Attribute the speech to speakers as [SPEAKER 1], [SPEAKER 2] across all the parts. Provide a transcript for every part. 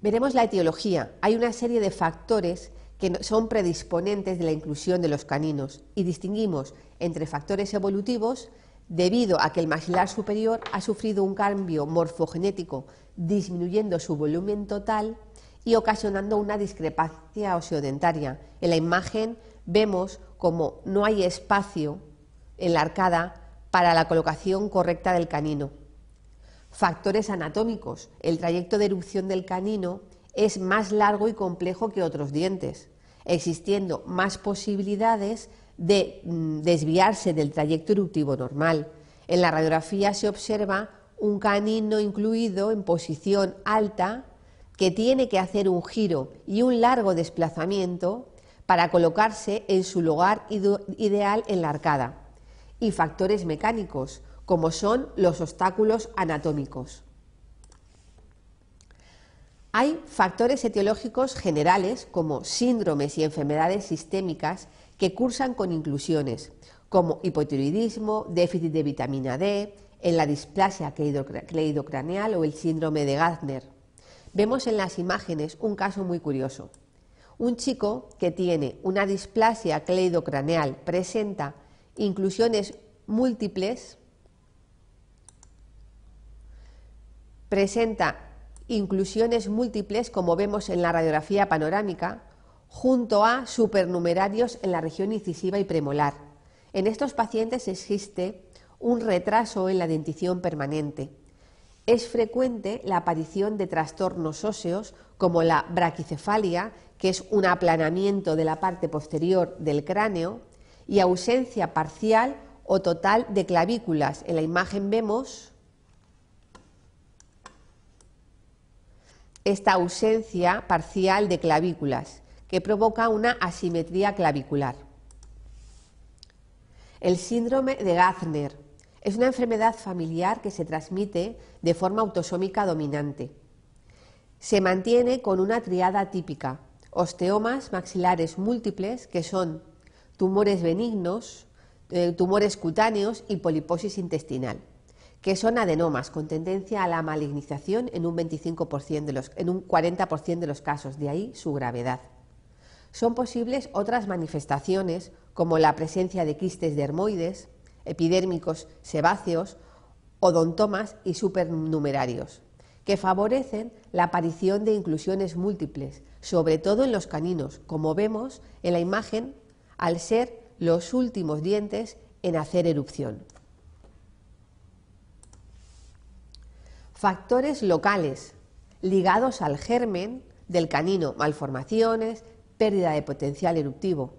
[SPEAKER 1] Veremos la etiología. Hay una serie de factores que son predisponentes de la inclusión de los caninos y distinguimos entre factores evolutivos debido a que el maxilar superior ha sufrido un cambio morfogenético disminuyendo su volumen total y ocasionando una discrepancia oseodentaria. En la imagen vemos como no hay espacio en la arcada para la colocación correcta del canino. Factores anatómicos. El trayecto de erupción del canino es más largo y complejo que otros dientes, existiendo más posibilidades de mm, desviarse del trayecto eruptivo normal. En la radiografía se observa un canino incluido en posición alta que tiene que hacer un giro y un largo desplazamiento para colocarse en su lugar ideal en la arcada. Y factores mecánicos, como son los obstáculos anatómicos. Hay factores etiológicos generales como síndromes y enfermedades sistémicas que cursan con inclusiones, como hipotiroidismo, déficit de vitamina D, en la displasia cleidocraneal o el síndrome de Gardner. Vemos en las imágenes un caso muy curioso. Un chico que tiene una displasia cleidocraneal presenta inclusiones múltiples presenta inclusiones múltiples, como vemos en la radiografía panorámica, junto a supernumerarios en la región incisiva y premolar. En estos pacientes existe un retraso en la dentición permanente. Es frecuente la aparición de trastornos óseos como la braquicefalia, que es un aplanamiento de la parte posterior del cráneo, y ausencia parcial o total de clavículas. En la imagen vemos esta ausencia parcial de clavículas, que provoca una asimetría clavicular. El síndrome de Gazner es una enfermedad familiar que se transmite de forma autosómica dominante. Se mantiene con una triada típica, osteomas maxilares múltiples, que son tumores benignos, eh, tumores cutáneos y poliposis intestinal que son adenomas con tendencia a la malignización en un, 25% en un 40% de los casos, de ahí su gravedad. Son posibles otras manifestaciones como la presencia de quistes de epidérmicos sebáceos, odontomas y supernumerarios, que favorecen la aparición de inclusiones múltiples, sobre todo en los caninos, como vemos en la imagen, al ser los últimos dientes en hacer erupción. Factores locales ligados al germen del canino, malformaciones, pérdida de potencial eruptivo,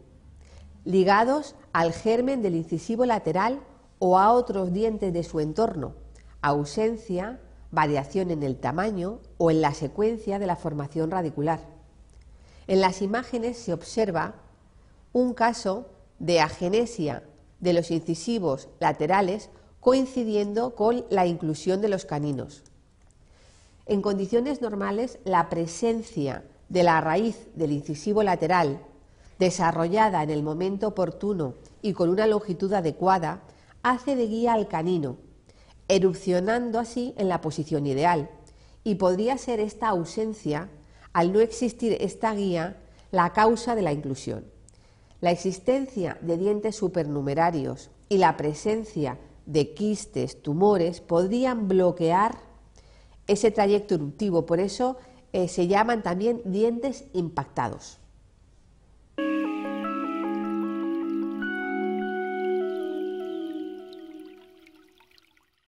[SPEAKER 1] ligados al germen del incisivo lateral o a otros dientes de su entorno, ausencia, variación en el tamaño o en la secuencia de la formación radicular. En las imágenes se observa un caso de agenesia de los incisivos laterales coincidiendo con la inclusión de los caninos. En condiciones normales, la presencia de la raíz del incisivo lateral, desarrollada en el momento oportuno y con una longitud adecuada, hace de guía al canino, erupcionando así en la posición ideal. Y podría ser esta ausencia, al no existir esta guía, la causa de la inclusión. La existencia de dientes supernumerarios y la presencia de quistes, tumores, podrían bloquear ese trayecto eruptivo. Por eso eh, se llaman también dientes impactados.